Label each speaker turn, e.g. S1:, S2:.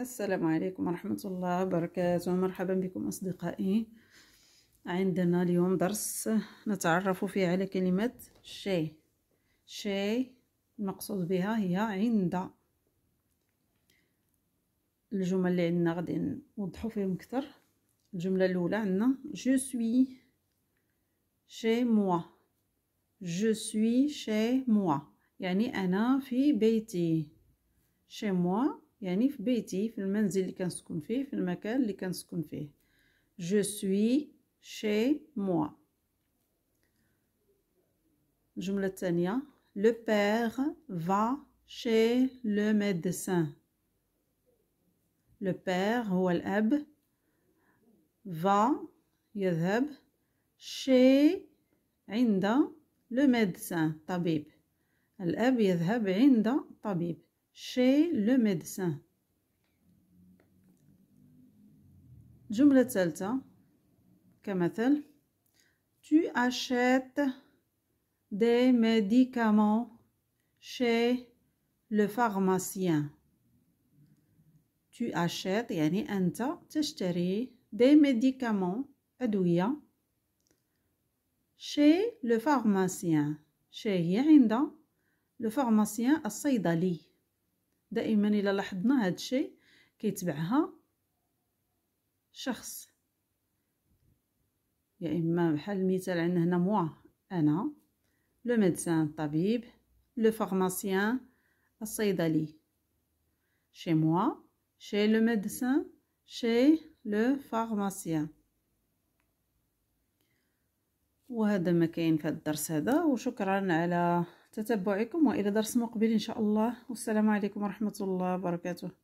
S1: السلام عليكم ورحمة الله وبركاته مرحبا بكم أصدقائي عندنا اليوم درس نتعرف فيه على كلمة شي شي المقصود بها هي عند الجمل اللي عندنا غادي نوضحو فيهم أكثر الجملة الأولى عندنا جو سوي شي موا جو سوي شي موا يعني أنا في بيتي شي موا يعني في بيتي في المنزل اللي كنسكن فيه في المكان اللي كنسكن فيه جو سوي شي موا الجمله الثانيه لو بير فا شي لو médecin لو بير هو الاب فا يذهب شي عند لو médecin طبيب الاب يذهب عند طبيب chez le médecin. Tu achètes des médicaments chez le pharmacien. Tu achètes يعني des médicaments chez le pharmacien. chez le pharmacien saïdali. دائما الى لاحظنا هذا الشيء كيتبعها شخص يا يعني اما بحال المثال عندنا هنا موا انا لو ميدسان الطبيب لو فارماسيان الصيدلي شي موا شي لو ميدسان شي لو فارماسيان وهذا ما كاين في هذا الدرس هذا وشكرا على تتبعكم والى درس مقبل ان شاء الله والسلام عليكم ورحمه الله وبركاته